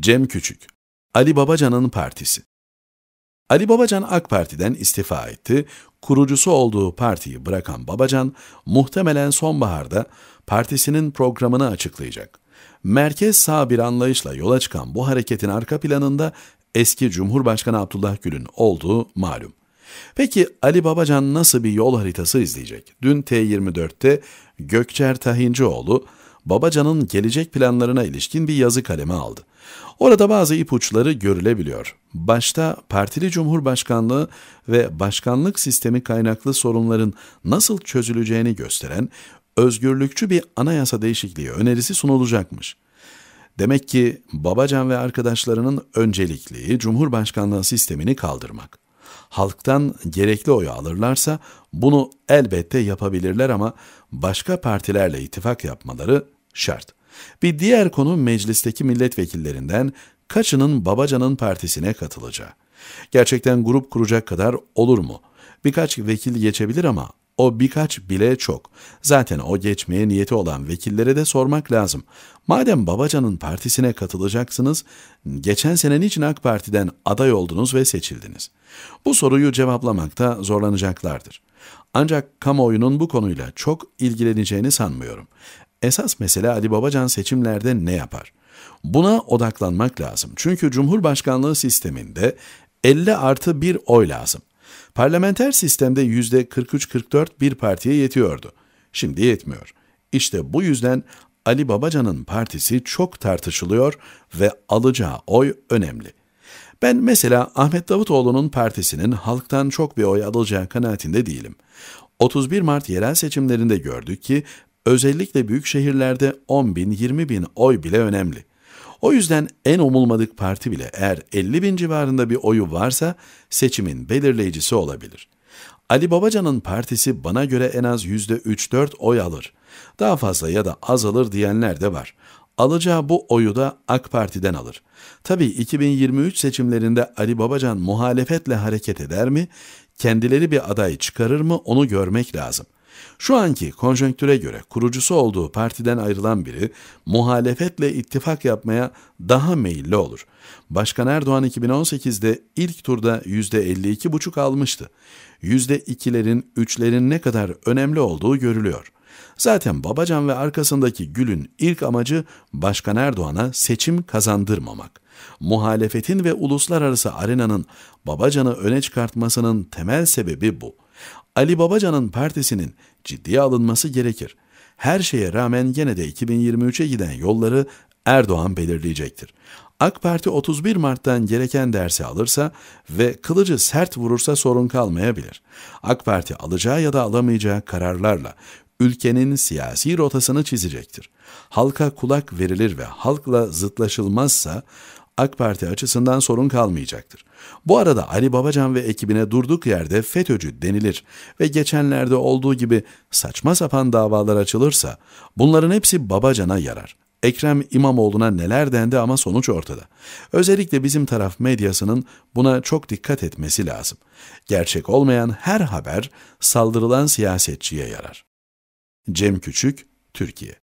Cem Küçük, Ali Babacan'ın partisi. Ali Babacan AK Parti'den istifa etti. Kurucusu olduğu partiyi bırakan Babacan muhtemelen sonbaharda partisinin programını açıklayacak. Merkez sağ bir anlayışla yola çıkan bu hareketin arka planında eski Cumhurbaşkanı Abdullah Gül'ün olduğu malum. Peki Ali Babacan nasıl bir yol haritası izleyecek? Dün T24'te Gökçer Tahincioğlu Babacan'ın gelecek planlarına ilişkin bir yazı kaleme aldı. Orada bazı ipuçları görülebiliyor. Başta partili cumhurbaşkanlığı ve başkanlık sistemi kaynaklı sorunların nasıl çözüleceğini gösteren özgürlükçü bir anayasa değişikliği önerisi sunulacakmış. Demek ki Babacan ve arkadaşlarının öncelikliği cumhurbaşkanlığı sistemini kaldırmak. Halktan gerekli oyu alırlarsa bunu elbette yapabilirler ama başka partilerle ittifak yapmaları şart. Bir diğer konu meclisteki milletvekillerinden kaçının Babacan'ın partisine katılacağı. Gerçekten grup kuracak kadar olur mu? Birkaç vekil geçebilir ama o birkaç bile çok. Zaten o geçmeye niyeti olan vekillere de sormak lazım. Madem Babacan'ın partisine katılacaksınız, geçen sene niçin AK Parti'den aday oldunuz ve seçildiniz? Bu soruyu cevaplamakta zorlanacaklardır. Ancak kamuoyunun bu konuyla çok ilgileneceğini sanmıyorum. Esas mesele Ali Babacan seçimlerde ne yapar? Buna odaklanmak lazım. Çünkü Cumhurbaşkanlığı sisteminde 50 artı 1 oy lazım. Parlamenter sistemde %43-44 bir partiye yetiyordu. Şimdi yetmiyor. İşte bu yüzden Ali Babacan'ın partisi çok tartışılıyor ve alacağı oy önemli. Ben mesela Ahmet Davutoğlu'nun partisinin halktan çok bir oy alacağı kanaatinde değilim. 31 Mart yerel seçimlerinde gördük ki Özellikle büyük şehirlerde 10 bin, 20 bin oy bile önemli. O yüzden en umulmadık parti bile eğer 50 bin civarında bir oyu varsa seçimin belirleyicisi olabilir. Ali Babacan'ın partisi bana göre en az %3-4 oy alır. Daha fazla ya da az alır diyenler de var. Alacağı bu oyu da AK Parti'den alır. Tabii 2023 seçimlerinde Ali Babacan muhalefetle hareket eder mi? Kendileri bir aday çıkarır mı onu görmek lazım. Şu anki konjonktüre göre kurucusu olduğu partiden ayrılan biri muhalefetle ittifak yapmaya daha meyilli olur. Başkan Erdoğan 2018'de ilk turda %52,5 almıştı. %2'lerin, 3'lerin ne kadar önemli olduğu görülüyor. Zaten Babacan ve arkasındaki Gül'ün ilk amacı Başkan Erdoğan'a seçim kazandırmamak. Muhalefetin ve uluslararası arenanın Babacan'ı öne çıkartmasının temel sebebi bu. Ali Babacan'ın partisinin ciddiye alınması gerekir. Her şeye rağmen gene de 2023'e giden yolları Erdoğan belirleyecektir. AK Parti 31 Mart'tan gereken dersi alırsa ve kılıcı sert vurursa sorun kalmayabilir. AK Parti alacağı ya da alamayacağı kararlarla ülkenin siyasi rotasını çizecektir. Halka kulak verilir ve halkla zıtlaşılmazsa AK Parti açısından sorun kalmayacaktır. Bu arada Ali Babacan ve ekibine durduk yerde FETÖ'cü denilir ve geçenlerde olduğu gibi saçma sapan davalar açılırsa bunların hepsi Babacan'a yarar. Ekrem İmamoğlu'na neler dendi ama sonuç ortada. Özellikle bizim taraf medyasının buna çok dikkat etmesi lazım. Gerçek olmayan her haber saldırılan siyasetçiye yarar. Cem Küçük, Türkiye